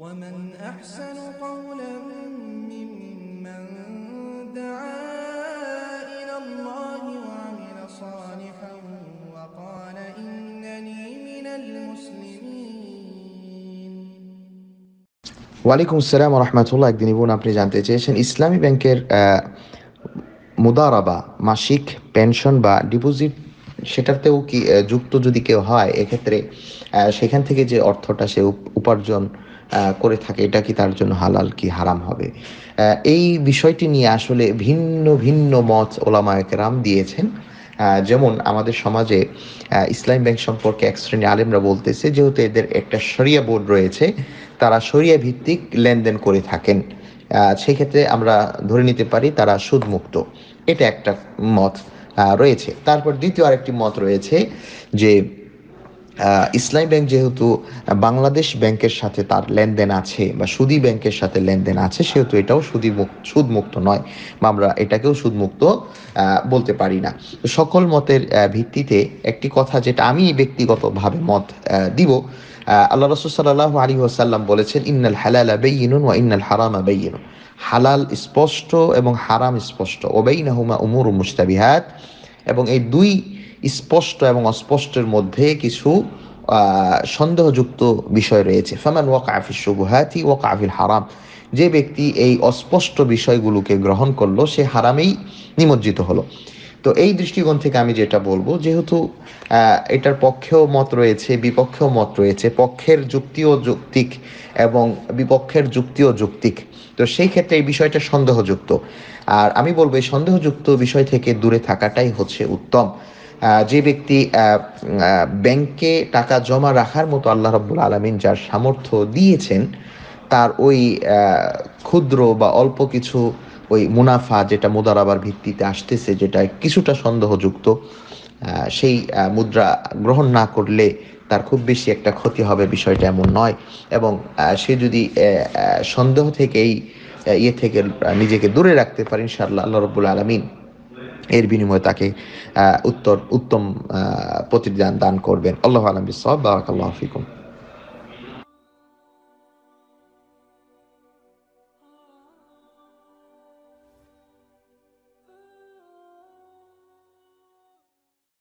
ومن أحسن قولا ممن دعا إلى الله وعمل صالحا وقال إنني من المسلمين ওয়ালাইকুম আসসালাম রহমতুল্লাহ একদিন বোন আপনি জানতে চেয়েছেন ইসলামী ব্যাংকের মুদারাবা মাসিক পেনশন বা ডিপোজিট সেটাতেও কি যুক্ত যদি কেউ হয় এক্ষেত্রে সেখান থেকে যে অর্থটা সে উপার্জন করে থাকে এটা কি তার জন্য হালাল কি হারাম হবে এই বিষয়টি নিয়ে আসলে ভিন্ন ভিন্ন মত রাম দিয়েছেন যেমন আমাদের সমাজে ইসলাম ব্যাংক সম্পর্কে এক শ্রেণী আলেমরা বলতেছে যেহেতু এদের একটা সরিয়া বোর্ড রয়েছে তারা সরিয়া ভিত্তিক লেনদেন করে থাকেন সেক্ষেত্রে আমরা ধরে নিতে পারি তারা সুদমুক্ত এটা একটা মত রয়েছে তারপর দ্বিতীয় আরেকটি মত রয়েছে যে ইসলামী ব্যাংক যেহেতু বাংলাদেশ ব্যাংকের সাথে তার লেনদেন আছে বা সুদী ব্যাংকের সাথে লেনদেন আছে সেহেতু এটাও সুদী সুদমুক্ত নয় বা আমরা এটাকেও সুদমুক্ত বলতে পারি না সকল মতের ভিত্তিতে একটি কথা যেটা আমি ব্যক্তিগতভাবে মত দিব আল্লাহ রসুল সাল্লাহ আলী ওসাল্লাম বলেছেন ইন্নাল হালাল বেইনুন ওয়া ইন্নাল হারাম বেইনুন হালাল স্পষ্ট এবং হারাম স্পষ্ট ওবেইনাহুমা উমুর মুস্তাবিহাত এবং এই দুই স্পষ্ট এবং অস্পষ্টের মধ্যে কিছু সন্দেহযুক্ত বিষয় রয়েছে ফামান ওয়াক আফিল শুভহাতি ওয়াক আফিল হারাম যে ব্যক্তি এই অস্পষ্ট বিষয়গুলোকে গ্রহণ করলো সে হারামেই নিমজ্জিত হলো তো এই দৃষ্টিকোণ থেকে আমি যেটা বলবো যেহেতু এটার পক্ষেও মত রয়েছে বিপক্ষেও মত রয়েছে পক্ষের যুক্তিও যুক্তিক এবং বিপক্ষের যুক্তিও যুক্তিক তো সেই ক্ষেত্রে এই বিষয়টা সন্দেহযুক্ত আর আমি বলবো এই সন্দেহযুক্ত বিষয় থেকে দূরে থাকাটাই হচ্ছে উত্তম যে ব্যক্তি ব্যাংকে টাকা জমা রাখার মতো আল্লাহ রব্বুল আলমিন যার সামর্থ্য দিয়েছেন তার ওই ক্ষুদ্র বা অল্প কিছু ওই মুনাফা যেটা মুদারাবার ভিত্তিতে আসতেছে যেটা কিছুটা সন্দেহযুক্ত সেই মুদ্রা গ্রহণ না করলে তার খুব বেশি একটা ক্ষতি হবে বিষয়টা এমন নয় এবং সে যদি সন্দেহ থেকে এই ইয়ে থেকে নিজেকে দূরে রাখতে পারে ইনশাল্লাহ আল্লাহ রবুল আলমিন এর বিনিময়ে তাকে উত্তর উত্তম প্রতিদান দান করবেন আল্লাহ আলম বিসব ফিকুম